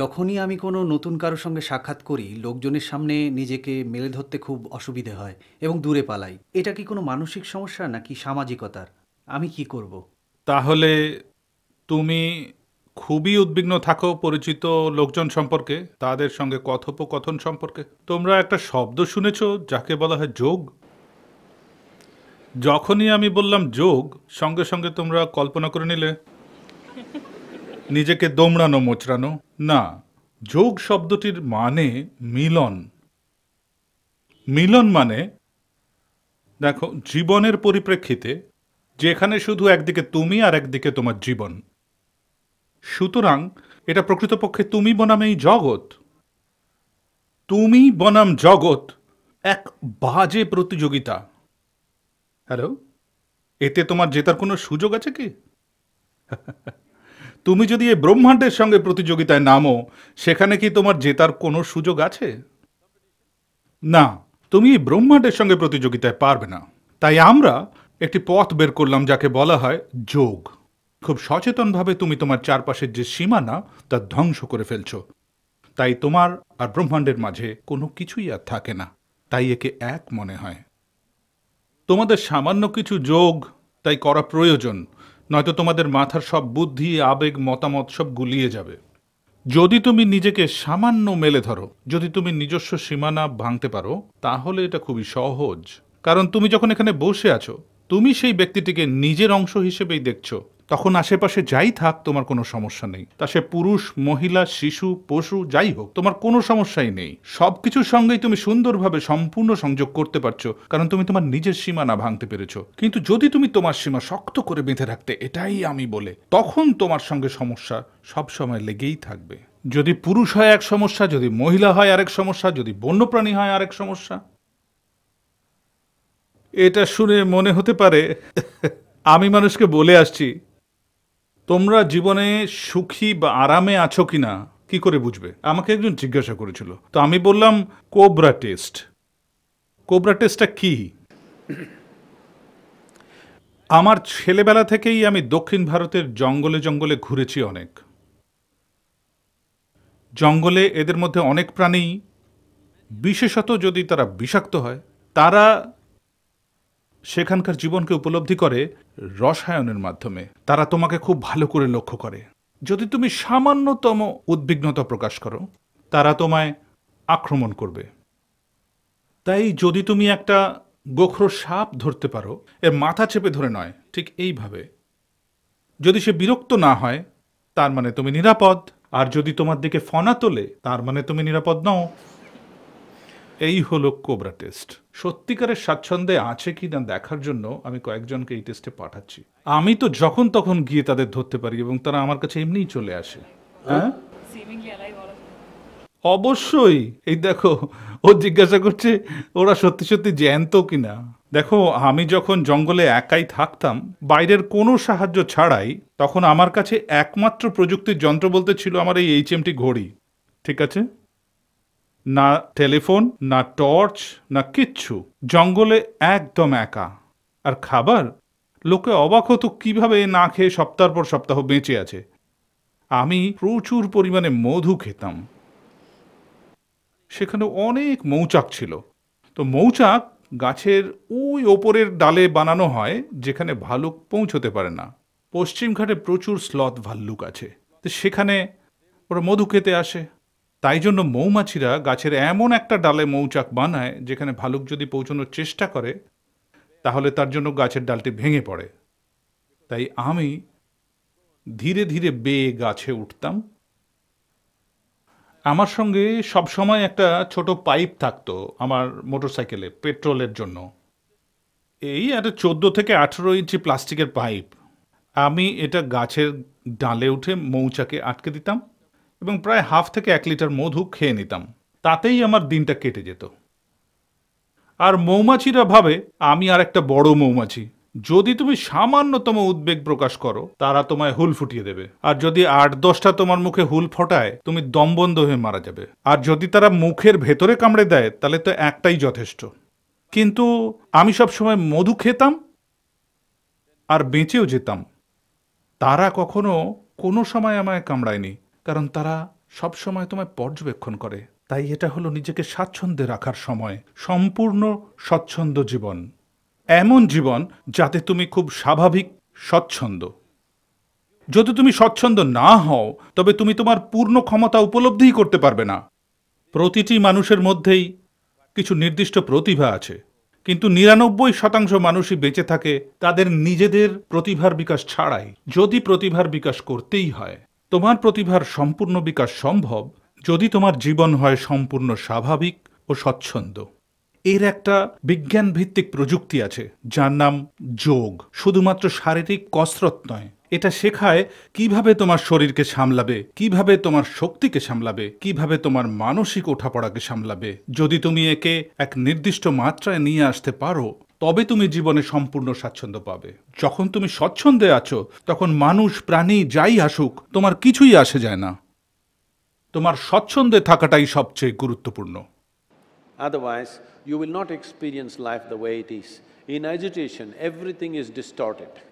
যখনই আমি কোনো নতুন কারোর সঙ্গে সাক্ষাৎ করি লোকজনের সামনে নিজেকে মেলে ধরতে খুব অসুবিধে হয় এবং দূরে পালাই এটা কি কোনো মানসিক সমস্যা নাকি সামাজিকতার আমি কি করব তাহলে তুমি খুবই উদ্বিগ্ন থাকো পরিচিত লোকজন সম্পর্কে তাদের সঙ্গে কথোপকথন সম্পর্কে তোমরা একটা শব্দ শুনেছ যাকে বলা হয় যোগ যখনই আমি বললাম যোগ সঙ্গে সঙ্গে তোমরা কল্পনা করে নিলে নিজেকে দোমড়ানো মোচড়ানো না যোগ শব্দটির মানে মিলন মিলন মানে দেখো জীবনের পরিপ্রেক্ষিতে যেখানে শুধু একদিকে তুমি আর একদিকে তোমার জীবন সুতরাং এটা প্রকৃতপক্ষে তুমি বনাম এই জগৎ তুমি বনাম জগৎ এক বাজে প্রতিযোগিতা হ্যালো এতে তোমার জেতার কোনো সুযোগ আছে কি তুমি যদি এই ব্রহ্মাণ্ডের সঙ্গে প্রতিযোগিতায় নামো সেখানে কি তোমার জেতার কোনো সুযোগ আছে না তুমি এই ব্রহ্মাণ্ডের সঙ্গে প্রতিযোগিতায় পারবে না তাই আমরা একটি পথ বের করলাম যাকে বলা হয় যোগ খুব সচেতনভাবে তুমি তোমার চারপাশের যে সীমানা তা ধ্বংস করে ফেলছ তাই তোমার আর ব্রহ্মাণ্ডের মাঝে কোনো কিছুই আর থাকে না তাই একে এক মনে হয় তোমাদের সামান্য কিছু যোগ তাই করা প্রয়োজন নয়তো তোমাদের মাথার সব বুদ্ধি আবেগ মতামত সব গুলিয়ে যাবে যদি তুমি নিজেকে সামান্য মেলে ধরো যদি তুমি নিজস্ব সীমানা ভাঙতে পারো তাহলে এটা খুবই সহজ কারণ তুমি যখন এখানে বসে আছো তুমি সেই ব্যক্তিটিকে নিজের অংশ হিসেবেই দেখছো তখন আশেপাশে যাই থাক তোমার কোনো সমস্যা নেই তা সে পুরুষ মহিলা শিশু পশু যাই হোক তোমার কোনো সমস্যাই নেই সব কিছুর সঙ্গেই তুমি সুন্দরভাবে সম্পূর্ণ সংযোগ করতে পারছো কারণ তুমি তোমার নিজের সীমা না ভাঙতে পেরেছো কিন্তু যদি তুমি তোমার সীমা শক্ত করে বেঁধে রাখতে এটাই আমি বলে তখন তোমার সঙ্গে সমস্যা সবসময় লেগেই থাকবে যদি পুরুষ হয় এক সমস্যা যদি মহিলা হয় আরেক সমস্যা যদি বন্যপ্রাণী হয় আরেক সমস্যা এটা শুনে মনে হতে পারে আমি মানুষকে বলে আসছি তোমরা জীবনে সুখী বা আরামে আছো কি না কি করে বুঝবে আমাকে একজন জিজ্ঞাসা করেছিল তো আমি বললাম কোবরা টেস্ট কোবরা টেস্টটা কি আমার ছেলেবেলা থেকেই আমি দক্ষিণ ভারতের জঙ্গলে জঙ্গলে ঘুরেছি অনেক জঙ্গলে এদের মধ্যে অনেক প্রাণী বিশেষত যদি তারা বিষাক্ত হয় তারা সেখানকার জীবনকে উপলব্ধি করে রসায়নের মাধ্যমে তারা তোমাকে খুব ভালো করে লক্ষ্য করে যদি তুমি সামান্যতম উদ্বিগ্নতা প্রকাশ করো তারা তোমায় আক্রমণ করবে তাই যদি তুমি একটা গোখর সাপ ধরতে পারো এর মাথা চেপে ধরে নয় ঠিক এইভাবে যদি সে বিরক্ত না হয় তার মানে তুমি নিরাপদ আর যদি তোমার দিকে ফনা তোলে তার মানে তুমি নিরাপদ নও এই হলো কোবরা টেস্ট সত্যিকারের স্বাচ্ছন্দ্যে আছে কি না দেখার জন্য আমি কয়েকজনকে এই টেস্টে পাঠাচ্ছি আমি তো যখন তখন গিয়ে তাদের ধরতে পারি এবং তারা আমার কাছে এমনিই চলে আসে হ্যাঁ অবশ্যই এই দেখো ও জিজ্ঞাসা করছে ওরা সত্যি সত্যি জ্যান্ত কিনা দেখো আমি যখন জঙ্গলে একাই থাকতাম বাইরের কোনো সাহায্য ছাড়াই তখন আমার কাছে একমাত্র প্রযুক্তির যন্ত্র বলতে ছিল আমার এই এইচএমটি ঘড়ি ঠিক আছে না টেলিফোন না টর্চ না কিচ্ছু জঙ্গলে একদম একা আর খাবার লোকে অবাক হতো কীভাবে না খেয়ে সপ্তাহ পর সপ্তাহ বেঁচে আছে আমি প্রচুর পরিমাণে মধু খেতাম সেখানে অনেক মৌচাক ছিল তো মৌচাক গাছের ওই ওপরের ডালে বানানো হয় যেখানে ভালুক পৌঁছতে পারে না পশ্চিমঘাটে প্রচুর স্লথ ভাল্লুক আছে তো সেখানে ওরা মধু খেতে আসে তাই জন্য মৌমাছিরা গাছের এমন একটা ডালে মৌচাক বানায় যেখানে ভালুক যদি পৌঁছানোর চেষ্টা করে তাহলে তার জন্য গাছের ডালটি ভেঙে পড়ে তাই আমি ধীরে ধীরে বেয়ে গাছে উঠতাম আমার সঙ্গে সবসময় একটা ছোট পাইপ থাকতো আমার মোটরসাইকেলে পেট্রোলের জন্য এই একটা চোদ্দো থেকে আঠেরো ইঞ্চি প্লাস্টিকের পাইপ আমি এটা গাছের ডালে উঠে মৌচাকে আটকে দিতাম এবং প্রায় হাফ থেকে এক লিটার মধু খেয়ে নিতাম তাতেই আমার দিনটা কেটে যেত আর মৌমাছিরা ভাবে আমি আর একটা বড় মৌমাছি যদি তুমি সামান্যতম উদ্বেগ প্রকাশ করো তারা তোমায় হুল ফুটিয়ে দেবে আর যদি আট দশটা তোমার মুখে হুল ফোটায় তুমি দমবন্ধ হয়ে মারা যাবে আর যদি তারা মুখের ভেতরে কামড়ে দেয় তাহলে তো একটাই যথেষ্ট কিন্তু আমি সবসময় মধু খেতাম আর বেঁচেও যেতাম তারা কখনো কোনো সময় আমায় কামড়ায়নি কারণ তারা সবসময় তোমায় পর্যবেক্ষণ করে তাই এটা হলো নিজেকে স্বাচ্ছন্দ্যে রাখার সময় সম্পূর্ণ স্বচ্ছন্দ জীবন এমন জীবন যাতে তুমি খুব স্বাভাবিক স্বচ্ছন্দ যদি তুমি স্বচ্ছন্দ না হও তবে তুমি তোমার পূর্ণ ক্ষমতা উপলব্ধিই করতে পারবে না প্রতিটি মানুষের মধ্যেই কিছু নির্দিষ্ট প্রতিভা আছে কিন্তু নিরানব্বই শতাংশ মানুষই বেঁচে থাকে তাদের নিজেদের প্রতিভার বিকাশ ছাড়াই যদি প্রতিভার বিকাশ করতেই হয় তোমার প্রতিভার সম্পূর্ণ বিকাশ সম্ভব যদি তোমার জীবন হয় সম্পূর্ণ স্বাভাবিক ও স্বচ্ছন্দ এর একটা বিজ্ঞান ভিত্তিক প্রযুক্তি আছে যার নাম যোগ শুধুমাত্র শারীরিক কসরত নয় এটা শেখায় কিভাবে তোমার শরীরকে সামলাবে কিভাবে তোমার শক্তিকে সামলাবে কিভাবে তোমার মানসিক ওঠাপড়াকে সামলাবে যদি তুমি একে এক নির্দিষ্ট মাত্রায় নিয়ে আসতে পারো তবে তুমি জীবনে সম্পূর্ণ স্বাচ্ছন্দ্য পাবে যখন তুমি স্বচ্ছন্দে আছো তখন মানুষ প্রাণী যাই আসুক তোমার কিছুই আসে যায় না তোমার স্বচ্ছন্দে থাকাটাই সবচেয়ে গুরুত্বপূর্ণ otherwise you will not experience life the way it is. In education everything is distorted